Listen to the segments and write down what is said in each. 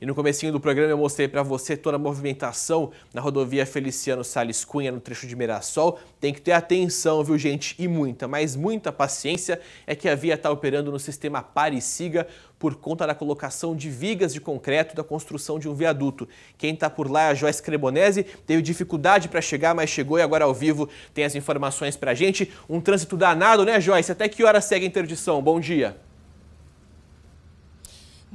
E no comecinho do programa eu mostrei para você toda a movimentação na rodovia Feliciano Sales Cunha, no trecho de Mirassol. Tem que ter atenção, viu gente? E muita, mas muita paciência é que a via está operando no sistema pare e siga por conta da colocação de vigas de concreto da construção de um viaduto. Quem está por lá é a Joyce Cremonese, teve dificuldade para chegar, mas chegou e agora ao vivo tem as informações para gente. Um trânsito danado, né Joyce? Até que hora segue a interdição? Bom dia.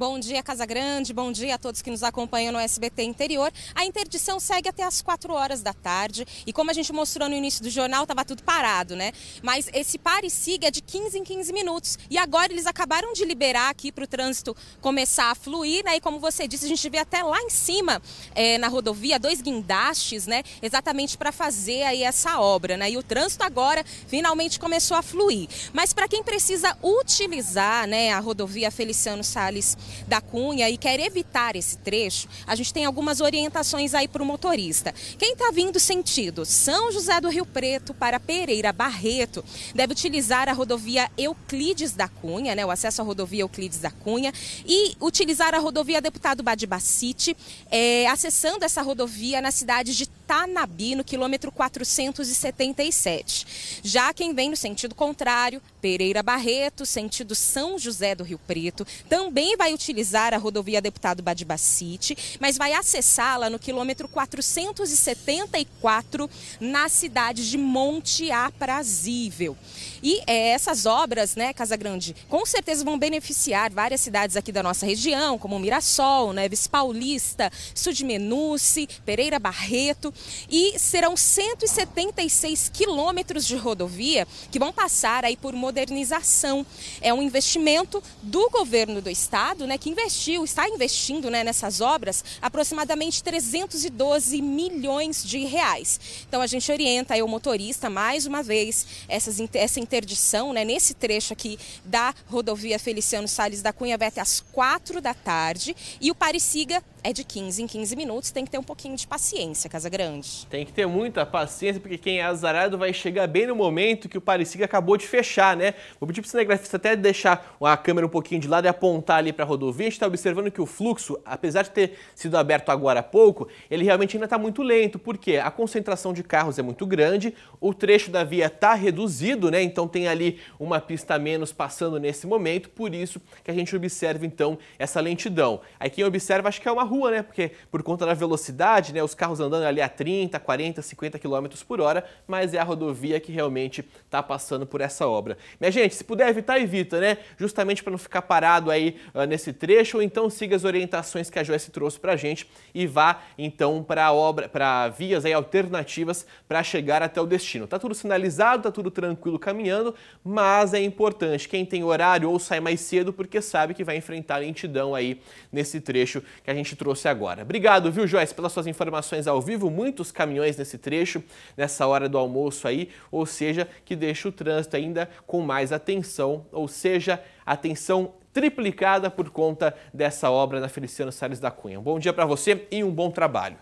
Bom dia, Casa Grande. Bom dia a todos que nos acompanham no SBT Interior. A interdição segue até as 4 horas da tarde. E como a gente mostrou no início do jornal, estava tudo parado, né? Mas esse pare e siga é de 15 em 15 minutos. E agora eles acabaram de liberar aqui para o trânsito começar a fluir, né? E como você disse, a gente vê até lá em cima, é, na rodovia, dois guindastes, né? Exatamente para fazer aí essa obra, né? E o trânsito agora finalmente começou a fluir. Mas para quem precisa utilizar, né, a rodovia Feliciano Salles da Cunha e quer evitar esse trecho, a gente tem algumas orientações aí para o motorista. Quem está vindo sentido São José do Rio Preto para Pereira Barreto deve utilizar a rodovia Euclides da Cunha, né, o acesso à rodovia Euclides da Cunha, e utilizar a rodovia Deputado Badibacite, eh, é, acessando essa rodovia na cidade de Tanabi, tá no quilômetro 477. Já quem vem no sentido contrário, Pereira Barreto, sentido São José do Rio Preto, também vai utilizar a rodovia Deputado Badibacite, mas vai acessá-la no quilômetro 474 na cidade de Monte Aprazível. E é, essas obras, né, Casa Grande, com certeza vão beneficiar várias cidades aqui da nossa região, como Mirassol, Neves Paulista, Sudmenuce, Pereira Barreto e serão 176 quilômetros de rodovia que vão passar aí por modernização. É um investimento do governo do estado, né, que investiu, está investindo né, nessas obras aproximadamente 312 milhões de reais. Então a gente orienta aí o motorista, mais uma vez, essas, essa interdição né, nesse trecho aqui da rodovia Feliciano Salles da Cunha vai até as 4 da tarde e o Parisiga é de 15 em 15 minutos, tem que ter um pouquinho de paciência, Casa Grande. Tem que ter muita paciência, porque quem é azarado vai chegar bem no momento que o Parecia acabou de fechar, né? Vou pedir para o cinegrafista até deixar a câmera um pouquinho de lado e apontar ali para a rodovia. A gente está observando que o fluxo, apesar de ter sido aberto agora há pouco, ele realmente ainda está muito lento, porque a concentração de carros é muito grande, o trecho da via está reduzido, né? Então tem ali uma pista menos passando nesse momento, por isso que a gente observa então essa lentidão. Aí quem observa acho que é uma rua, né? Porque por conta da velocidade, né? Os carros andando ali a 30, 40, 50 km por hora, mas é a rodovia que realmente está passando por essa obra. Minha gente, se puder evitar, evita, né? Justamente para não ficar parado aí uh, nesse trecho, ou então siga as orientações que a Joyce trouxe para gente e vá então para obra, para vias aí alternativas para chegar até o destino. Tá tudo sinalizado, tá tudo tranquilo caminhando, mas é importante quem tem horário ou sai mais cedo porque sabe que vai enfrentar lentidão aí nesse trecho que a gente trouxe agora. Obrigado, viu, Joyce, pelas suas informações ao vivo. Muitos caminhões nesse trecho, nessa hora do almoço aí, ou seja, que deixa o trânsito ainda com mais atenção, ou seja, atenção triplicada por conta dessa obra na Feliciano Salles da Cunha. Um bom dia para você e um bom trabalho.